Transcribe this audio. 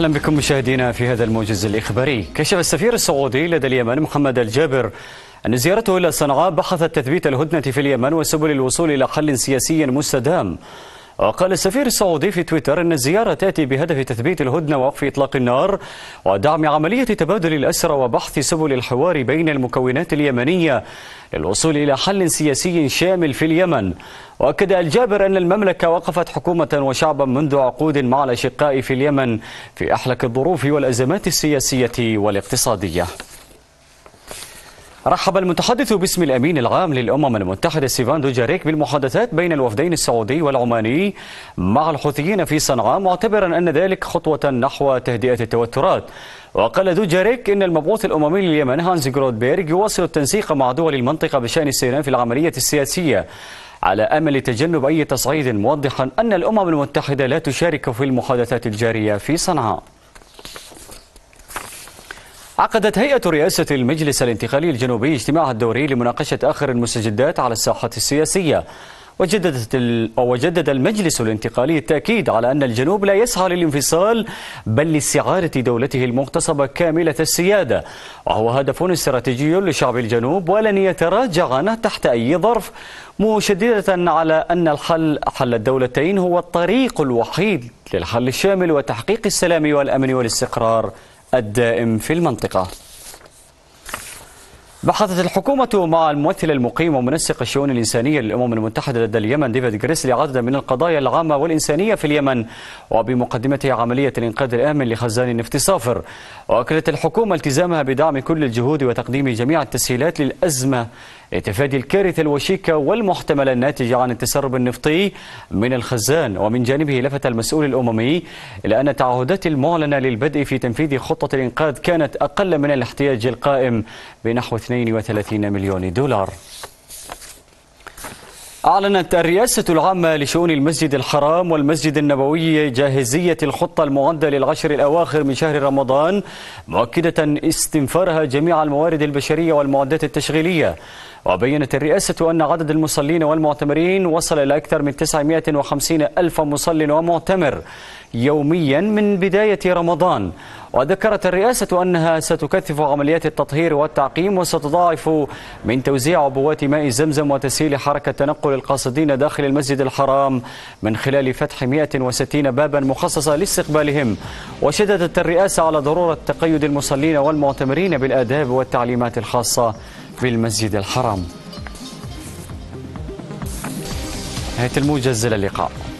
أهلا بكم مشاهدينا في هذا الموجز الإخباري كشف السفير السعودي لدى اليمن محمد الجابر أن زيارته إلى صنعاء بحثت تثبيت الهدنة في اليمن وسبل الوصول إلى حل سياسي مستدام وقال السفير السعودي في تويتر أن الزيارة تأتي بهدف تثبيت الهدنة ووقف إطلاق النار ودعم عملية تبادل الأسرى وبحث سبل الحوار بين المكونات اليمنية للوصول إلى حل سياسي شامل في اليمن وأكد الجابر أن المملكة وقفت حكومة وشعبا منذ عقود مع الأشقاء في اليمن في أحلك الظروف والأزمات السياسية والاقتصادية رحب المتحدث باسم الأمين العام للأمم المتحدة سيفان دوجاريك بالمحادثات بين الوفدين السعودي والعماني مع الحوثيين في صنعاء معتبرا أن ذلك خطوة نحو تهدئة التوترات وقال دوجاريك إن المبعوث الأممي لليمن هانز جرودبيرغ يواصل التنسيق مع دول المنطقة بشأن السيران في العملية السياسية على امل تجنب اي تصعيد موضحا ان الامم المتحده لا تشارك في المحادثات الجاريه في صنعاء عقدت هيئة رئاسة المجلس الانتقالي الجنوبي اجتماعها الدوري لمناقشة آخر المستجدات على الساحة السياسية وجددت وجدد المجلس الانتقالي التأكيد على أن الجنوب لا يسعى للانفصال بل لاستعادة دولته المغتصبة كاملة السيادة وهو هدف استراتيجي لشعب الجنوب ولن يتراجع عنه تحت أي ظرف مشددة على أن الحل حل الدولتين هو الطريق الوحيد للحل الشامل وتحقيق السلام والأمن والاستقرار الدائم في المنطقة بحثت الحكومة مع الممثل المقيم ومنسق الشؤون الإنسانية للأمم المتحدة لدى اليمن ديفيد غريس عددا من القضايا العامة والإنسانية في اليمن وبمقدمته عملية الإنقاذ الآمن لخزان النفط صافر وأكدت الحكومة التزامها بدعم كل الجهود وتقديم جميع التسهيلات للأزمة لتفادي الكارثة الوشيكة والمحتملة الناتجة عن التسرب النفطي من الخزان ومن جانبه لفت المسؤول الأممي إلى أن التعهدات المعلنة للبدء في تنفيذ خطة الإنقاذ كانت أقل من الاحتياج القائم بنحو 32 مليون دولار أعلنت الرئاسة العامة لشؤون المسجد الحرام والمسجد النبوي جاهزية الخطة المعدة للعشر الأواخر من شهر رمضان مؤكدة استنفارها جميع الموارد البشرية والمعدات التشغيلية وبينت الرئاسة أن عدد المصلين والمعتمرين وصل إلى أكثر من 950 ألف مصل ومعتمر يوميا من بداية رمضان وذكرت الرئاسة أنها ستكثف عمليات التطهير والتعقيم وستضاعف من توزيع عبوات ماء زمزم وتسهيل حركة تنقل القاصدين داخل المسجد الحرام من خلال فتح 160 بابا مخصصة لاستقبالهم وشددت الرئاسة على ضرورة تقيد المصلين والمعتمرين بالآداب والتعليمات الخاصة بالمسجد الحرام نهاية الموجز للقاء اللقاء